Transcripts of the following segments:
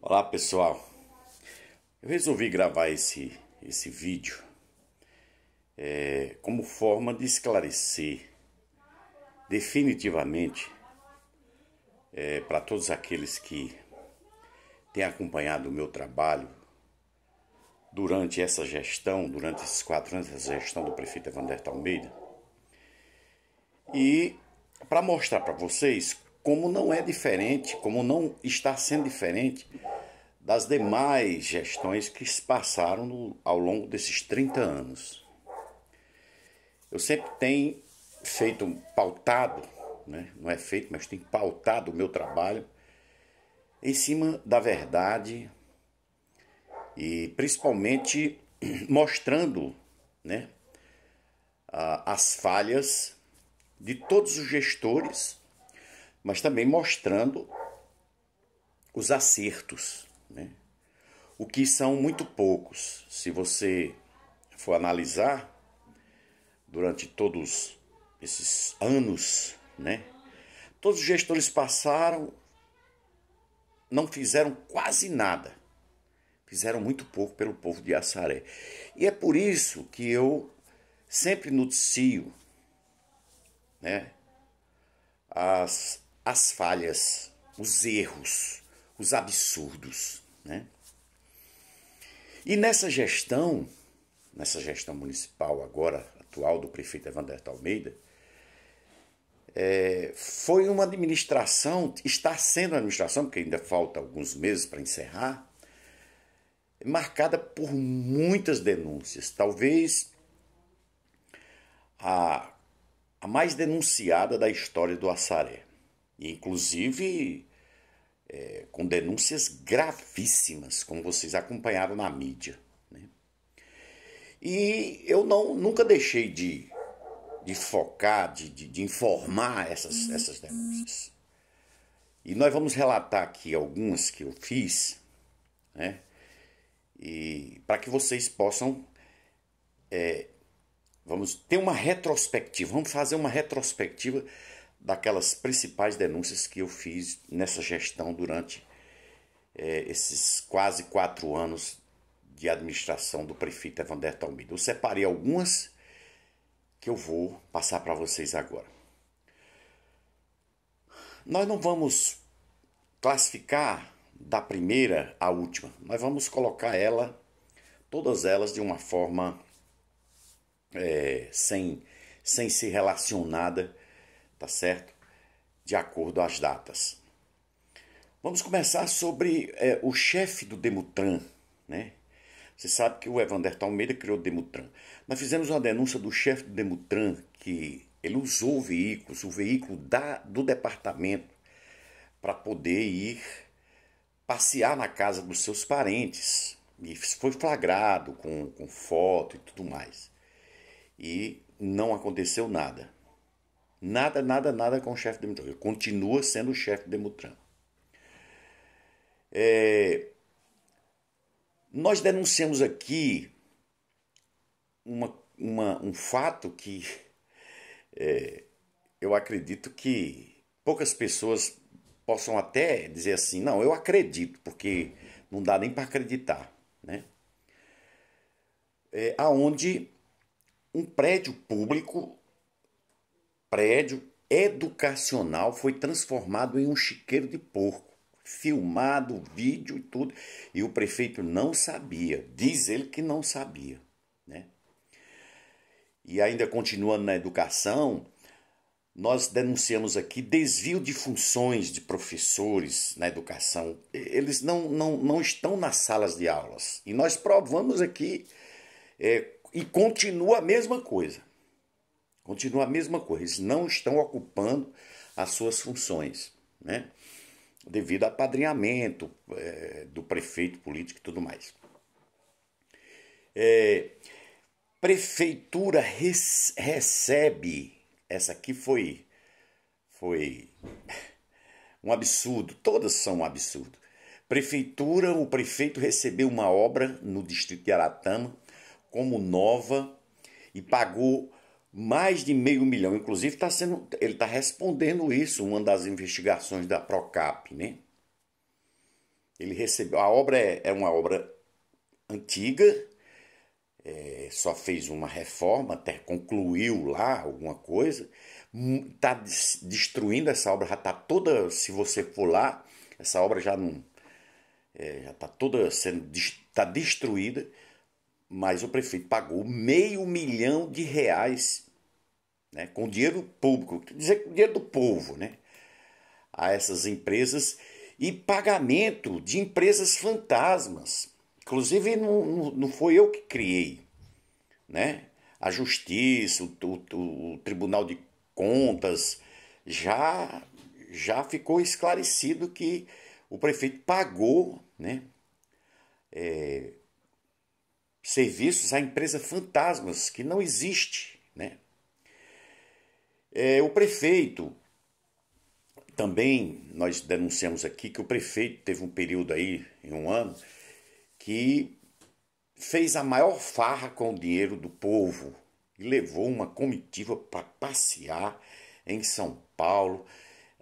Olá pessoal, eu resolvi gravar esse, esse vídeo é, como forma de esclarecer definitivamente é, para todos aqueles que têm acompanhado o meu trabalho durante essa gestão, durante esses quatro anos, essa gestão do prefeito Evander Almeida, e para mostrar para vocês como não é diferente, como não está sendo diferente das demais gestões que se passaram no, ao longo desses 30 anos. Eu sempre tenho feito pautado, né? não é feito, mas tenho pautado o meu trabalho em cima da verdade e principalmente mostrando né, as falhas de todos os gestores mas também mostrando os acertos, né? o que são muito poucos. Se você for analisar durante todos esses anos, né? todos os gestores passaram, não fizeram quase nada. Fizeram muito pouco pelo povo de Assaré. E é por isso que eu sempre noticio né, as as falhas, os erros, os absurdos. Né? E nessa gestão, nessa gestão municipal agora, atual do prefeito Evander Almeida, é, foi uma administração, está sendo uma administração, porque ainda falta alguns meses para encerrar, marcada por muitas denúncias. Talvez a, a mais denunciada da história do Assaré inclusive é, com denúncias gravíssimas, como vocês acompanharam na mídia. Né? E eu não, nunca deixei de, de focar, de, de, de informar essas, uhum. essas denúncias. E nós vamos relatar aqui algumas que eu fiz, né? E para que vocês possam é, vamos ter uma retrospectiva, vamos fazer uma retrospectiva daquelas principais denúncias que eu fiz nessa gestão durante é, esses quase quatro anos de administração do prefeito Evander Talmida. Eu separei algumas que eu vou passar para vocês agora. Nós não vamos classificar da primeira à última, nós vamos colocar ela, todas elas de uma forma é, sem, sem ser relacionada tá certo? De acordo às datas. Vamos começar sobre é, o chefe do Demutran, né? Você sabe que o Evander Almeida criou o Demutran. Nós fizemos uma denúncia do chefe do Demutran que ele usou veículos, o veículo da, do departamento, para poder ir passear na casa dos seus parentes. E foi flagrado com, com foto e tudo mais. E não aconteceu nada. Nada, nada, nada com o chefe de Demutran. Ele continua sendo o chefe de É... Nós denunciamos aqui uma, uma, um fato que é, eu acredito que poucas pessoas possam até dizer assim, não, eu acredito, porque não dá nem para acreditar, né? É, aonde um prédio público prédio educacional foi transformado em um chiqueiro de porco. Filmado, vídeo e tudo. E o prefeito não sabia. Diz ele que não sabia. Né? E ainda continuando na educação, nós denunciamos aqui desvio de funções de professores na educação. Eles não, não, não estão nas salas de aulas. E nós provamos aqui é, e continua a mesma coisa. Continua a mesma coisa, eles não estão ocupando as suas funções, né? devido a padrinhamento é, do prefeito político e tudo mais. É, prefeitura res, recebe, essa aqui foi, foi um absurdo, todas são um absurdo. Prefeitura, o prefeito recebeu uma obra no distrito de Aratama como nova e pagou mais de meio milhão. Inclusive, tá sendo, ele está respondendo isso, uma das investigações da Procap, né? Ele recebeu. A obra é, é uma obra antiga, é, só fez uma reforma, até concluiu lá alguma coisa. Está hum, destruindo essa obra, já está toda. Se você for lá, essa obra já não. É, já está toda sendo. Está destruída. Mas o prefeito pagou meio milhão de reais né, com dinheiro público, quer dizer, com dinheiro do povo, né, a essas empresas e pagamento de empresas fantasmas. Inclusive, não, não, não foi eu que criei. Né? A Justiça, o, o, o Tribunal de Contas, já, já ficou esclarecido que o prefeito pagou né, é, serviços à empresa Fantasmas, que não existe. Né? É, o prefeito, também nós denunciamos aqui que o prefeito teve um período aí, em um ano, que fez a maior farra com o dinheiro do povo e levou uma comitiva para passear em São Paulo,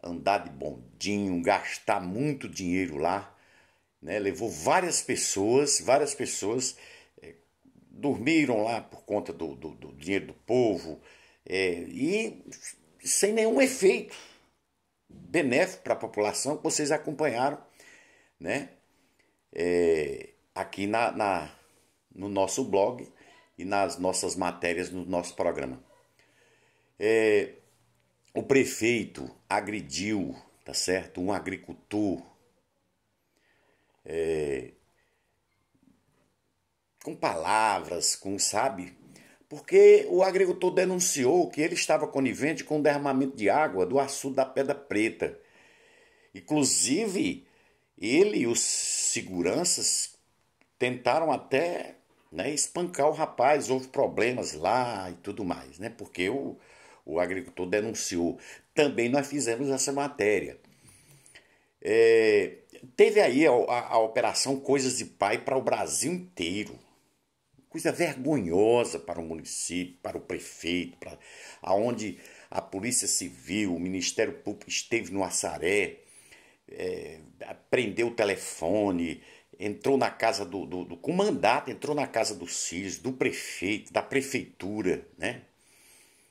andar de bondinho, gastar muito dinheiro lá, né? Levou várias pessoas, várias pessoas dormiram lá por conta do, do, do dinheiro do povo é, e sem nenhum efeito benéfico para a população que vocês acompanharam né, é, aqui na, na, no nosso blog e nas nossas matérias no nosso programa. É, o prefeito agrediu, tá certo, um agricultor. É, com palavras, com sabe, porque o agricultor denunciou que ele estava conivente com o derramamento de água do açude da Pedra Preta. Inclusive, ele e os seguranças tentaram até né, espancar o rapaz, houve problemas lá e tudo mais, né, porque o, o agricultor denunciou. Também nós fizemos essa matéria. É, teve aí a, a, a operação Coisas de Pai para o Brasil inteiro coisa vergonhosa para o município, para o prefeito, para aonde a Polícia Civil, o Ministério Público esteve no Assaré, é, prendeu o telefone, entrou na casa do, do, do comandante, entrou na casa dos filhos, do prefeito, da prefeitura, né?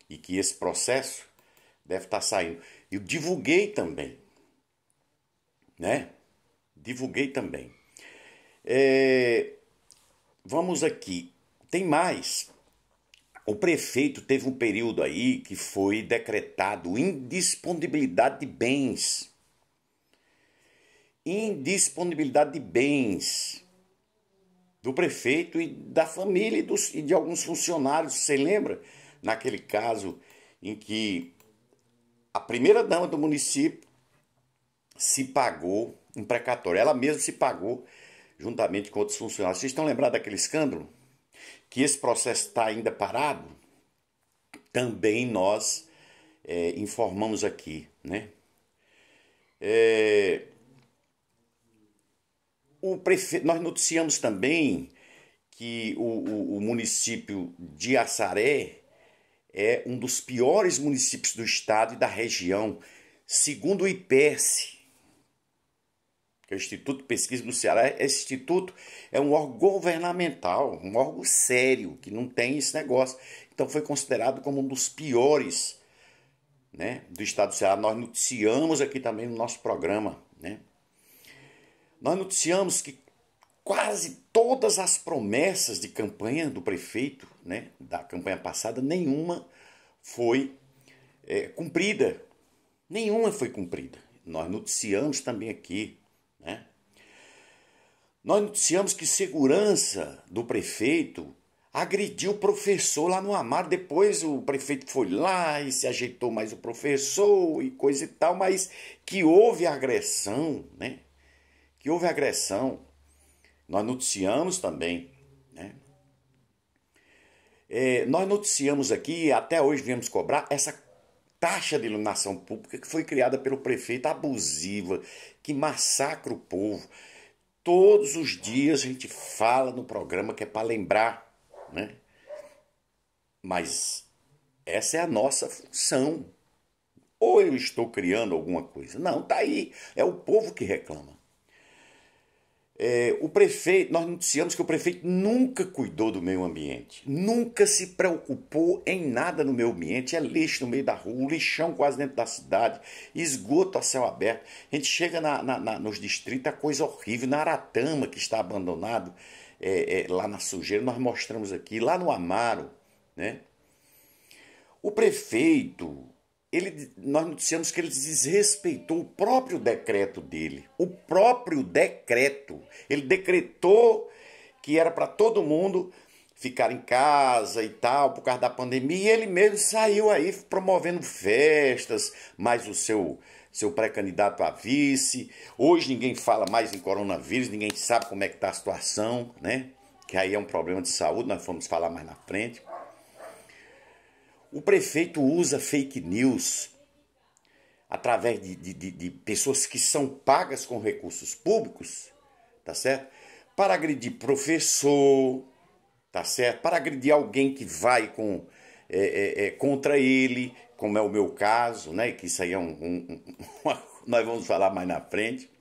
E que esse processo deve estar tá saindo. Eu divulguei também, né? Divulguei também. É, vamos aqui. Tem mais. O prefeito teve um período aí que foi decretado indisponibilidade de bens. Indisponibilidade de bens do prefeito e da família e, dos, e de alguns funcionários. Você lembra naquele caso em que a primeira dama do município se pagou um precatório, ela mesma se pagou juntamente com outros funcionários. Vocês estão lembrados daquele escândalo? que esse processo está ainda parado, também nós é, informamos aqui, né? É, o prefe... Nós noticiamos também que o, o, o município de Assaré é um dos piores municípios do estado e da região, segundo o IPES, que é o Instituto de Pesquisa do Ceará. Esse instituto é um órgão governamental, um órgão sério, que não tem esse negócio. Então foi considerado como um dos piores né, do estado do Ceará. Nós noticiamos aqui também no nosso programa. Né? Nós noticiamos que quase todas as promessas de campanha do prefeito, né, da campanha passada, nenhuma foi é, cumprida. Nenhuma foi cumprida. Nós noticiamos também aqui nós noticiamos que segurança do prefeito agrediu o professor lá no amar Depois o prefeito foi lá e se ajeitou mais o professor e coisa e tal, mas que houve agressão, né? Que houve agressão. Nós noticiamos também, né? É, nós noticiamos aqui, até hoje viemos cobrar, essa taxa de iluminação pública que foi criada pelo prefeito abusiva, que massacra o povo Todos os dias a gente fala no programa que é para lembrar, né? Mas essa é a nossa função. Ou eu estou criando alguma coisa? Não, tá aí. É o povo que reclama. É, o prefeito, nós noticiamos que o prefeito nunca cuidou do meio ambiente, nunca se preocupou em nada no meio ambiente, é lixo no meio da rua, lixão quase dentro da cidade, esgoto a céu aberto. A gente chega na, na, na, nos distritos, a é coisa horrível, na Aratama, que está abandonado, é, é, lá na sujeira, nós mostramos aqui, lá no Amaro, né? O prefeito, ele, nós noticiamos que ele desrespeitou o próprio decreto dele. O próprio decreto. Ele decretou que era para todo mundo ficar em casa e tal, por causa da pandemia, e ele mesmo saiu aí promovendo festas, mas o seu seu pré-candidato a vice. Hoje ninguém fala mais em coronavírus, ninguém sabe como é que está a situação, né? Que aí é um problema de saúde, nós vamos falar mais na frente. O prefeito usa fake news através de, de, de, de pessoas que são pagas com recursos públicos, tá certo? Para agredir professor, tá certo? Para agredir alguém que vai com é, é, é, contra ele, como é o meu caso, né? Que isso aí é um, um, um uma, nós vamos falar mais na frente.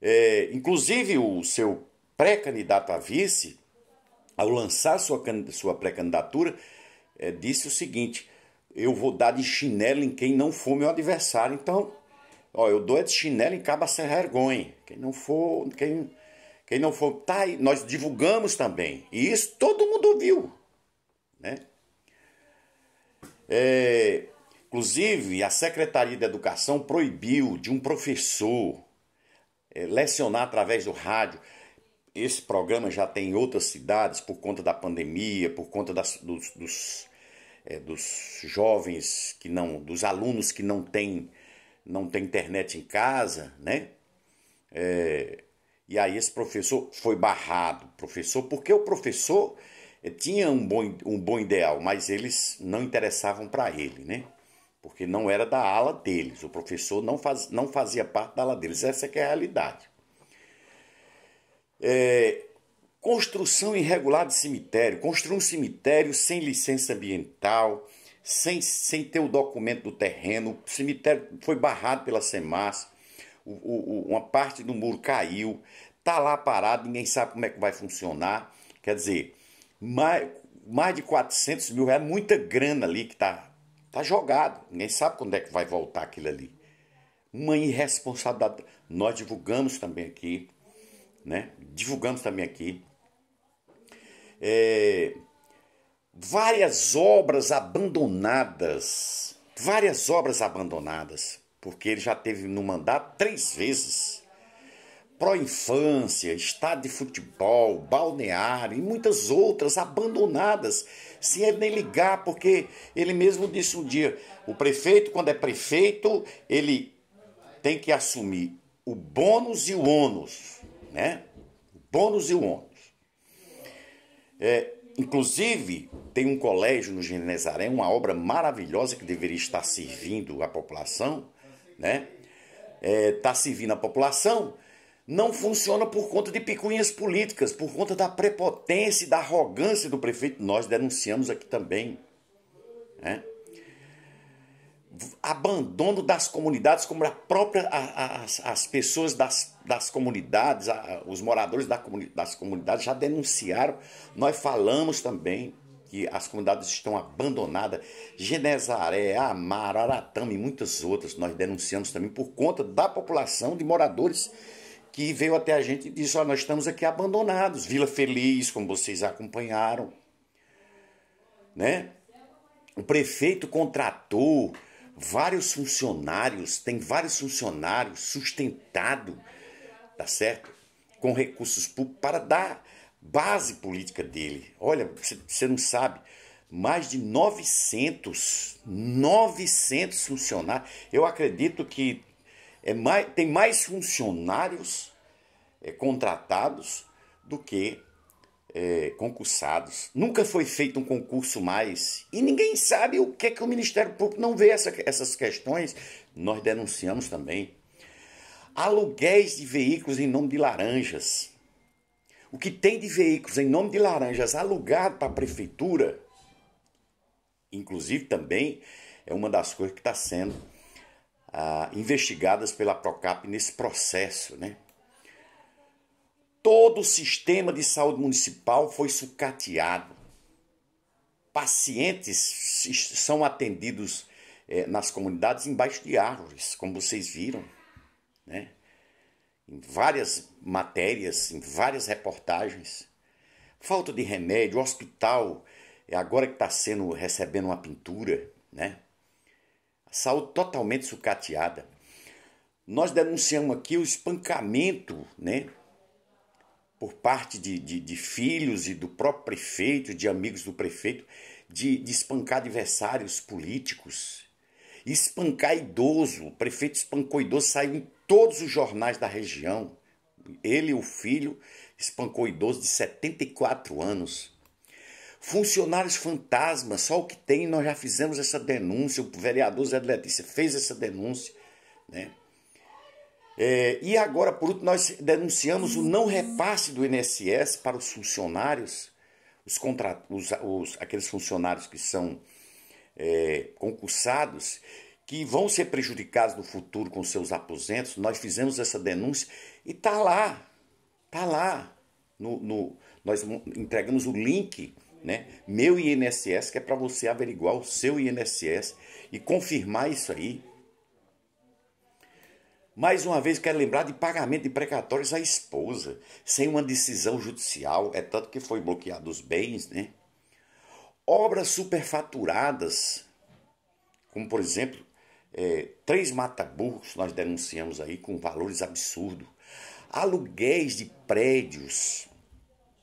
É, inclusive o seu pré-candidato a vice, ao lançar sua, sua pré-candidatura, é, disse o seguinte: eu vou dar de chinelo em quem não for meu adversário. Então, ó, eu dou de chinelo em caba sem vergonha. Quem não for, quem, quem não for, tá aí. Nós divulgamos também. E isso todo mundo viu, né? É, inclusive, a Secretaria da Educação proibiu de um professor é, lecionar através do rádio esse programa já tem em outras cidades por conta da pandemia, por conta das, dos, dos, é, dos, jovens que não, dos alunos que não têm não tem internet em casa, né? É, e aí esse professor foi barrado, professor, porque o professor eh, tinha um bom, um bom ideal, mas eles não interessavam para ele, né? Porque não era da ala deles, o professor não, faz, não fazia parte da ala deles, essa é a realidade. É, construção irregular de cemitério, construir um cemitério sem licença ambiental, sem, sem ter o documento do terreno, o cemitério foi barrado pela SEMAS, o, o, uma parte do muro caiu, tá lá parado, ninguém sabe como é que vai funcionar, quer dizer, mais, mais de 400 mil reais, muita grana ali que está tá jogado, ninguém sabe quando é que vai voltar aquilo ali. Uma irresponsabilidade. Nós divulgamos também aqui né? Divulgamos também aqui. É, várias obras abandonadas, várias obras abandonadas, porque ele já teve no mandato três vezes. Pró-infância, estádio de futebol, balneário e muitas outras abandonadas, sem ele nem ligar, porque ele mesmo disse um dia: o prefeito, quando é prefeito, ele tem que assumir o bônus e o ônus né? bônus e o ônus. É, inclusive, tem um colégio no Genezaré, uma obra maravilhosa que deveria estar servindo a população, né? Está é, tá servindo a população, não funciona por conta de picuinhas políticas, por conta da prepotência e da arrogância do prefeito. Nós denunciamos aqui também. Né? abandono das comunidades, como a própria, a, a, as, as pessoas das, das comunidades, a, os moradores da comuni das comunidades já denunciaram. Nós falamos também que as comunidades estão abandonadas. Genezaré, Amaro, Aratama e muitas outras nós denunciamos também por conta da população de moradores que veio até a gente e disse: oh, nós estamos aqui abandonados. Vila Feliz, como vocês acompanharam. Né? O prefeito contratou vários funcionários, tem vários funcionários sustentado, tá certo? Com recursos públicos para dar base política dele. Olha, você não sabe, mais de 900, 900 funcionários. Eu acredito que é mais, tem mais funcionários é, contratados do que é, concursados. Nunca foi feito um concurso mais. E ninguém sabe o que é que o Ministério Público não vê essa, essas questões. Nós denunciamos também. Aluguéis de veículos em nome de laranjas. O que tem de veículos em nome de laranjas alugado para a prefeitura, inclusive também é uma das coisas que está sendo ah, investigadas pela Procap nesse processo, né? Todo o sistema de saúde municipal foi sucateado. Pacientes são atendidos é, nas comunidades embaixo de árvores, como vocês viram, né? em várias matérias, em várias reportagens. Falta de remédio, hospital, é agora que está sendo recebendo uma pintura, né? saúde totalmente sucateada. Nós denunciamos aqui o espancamento, né? por parte de, de, de, filhos e do próprio prefeito, de amigos do prefeito, de, de espancar adversários políticos, espancar idoso. O prefeito espancou idoso, saiu em todos os jornais da região. Ele, o filho, espancou idoso de 74 anos. Funcionários fantasmas, só o que tem, nós já fizemos essa denúncia, o vereador Zé Letícia fez essa denúncia, né? É, e agora, por último, nós denunciamos o não repasse do INSS para os funcionários, os, os, os aqueles funcionários que são é, concursados, que vão ser prejudicados no futuro com seus aposentos. Nós fizemos essa denúncia e está lá, está lá. No, no, nós entregamos o link, né? Meu INSS, que é para você averiguar o seu INSS e confirmar isso aí mais uma vez, quero lembrar de pagamento de precatórios à esposa, sem uma decisão judicial, é tanto que foi bloqueado os bens, né? Obras superfaturadas, como por exemplo, é, três mataburros, nós denunciamos aí com valores absurdos. Aluguéis de prédios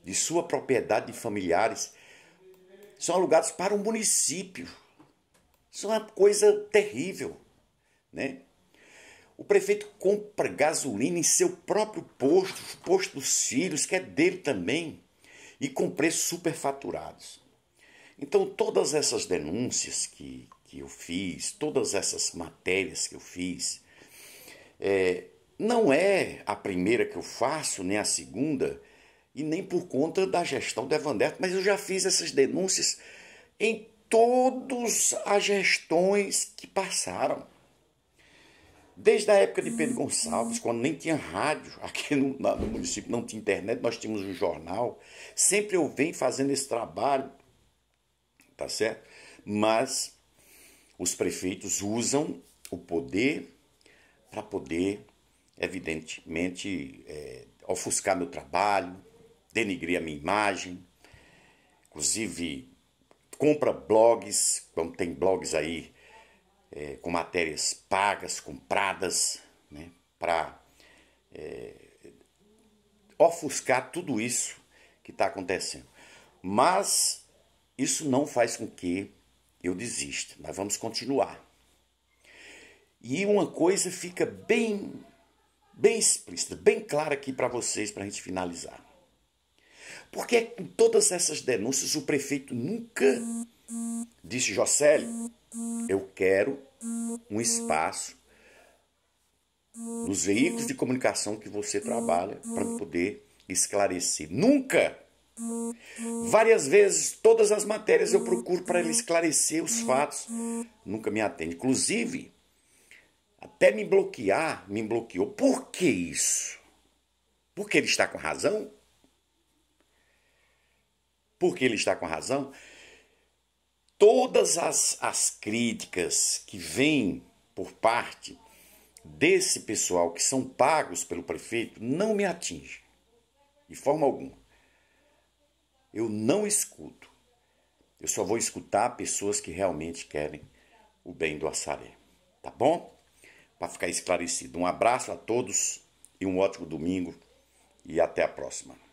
de sua propriedade de familiares são alugados para o município. Isso é uma coisa terrível, né? O prefeito compra gasolina em seu próprio posto, posto dos filhos, que é dele também, e com preços superfaturados. Então, todas essas denúncias que, que eu fiz, todas essas matérias que eu fiz, é, não é a primeira que eu faço, nem a segunda, e nem por conta da gestão do Evanderto, mas eu já fiz essas denúncias em todas as gestões que passaram. Desde a época de Pedro Gonçalves, quando nem tinha rádio, aqui no, no município não tinha internet, nós tínhamos um jornal. Sempre eu venho fazendo esse trabalho, tá certo? Mas os prefeitos usam o poder para poder, evidentemente, é, ofuscar meu trabalho, denigrir a minha imagem, inclusive compra blogs, quando tem blogs aí é, com matérias pagas, compradas, né, para é, ofuscar tudo isso que está acontecendo. Mas isso não faz com que eu desista. Nós vamos continuar. E uma coisa fica bem, bem explícita, bem clara aqui para vocês, para a gente finalizar. Porque com todas essas denúncias o prefeito nunca Disse Jocely, eu quero um espaço nos veículos de comunicação que você trabalha para poder esclarecer. Nunca! Várias vezes, todas as matérias eu procuro para ele esclarecer os fatos, nunca me atende. Inclusive, até me bloquear, me bloqueou. Por que isso? Porque ele está com razão? Porque ele está com razão? todas as, as críticas que vêm por parte desse pessoal que são pagos pelo prefeito não me atinge, de forma alguma. Eu não escuto. Eu só vou escutar pessoas que realmente querem o bem do Açaré. Tá bom? Para ficar esclarecido. Um abraço a todos e um ótimo domingo e até a próxima.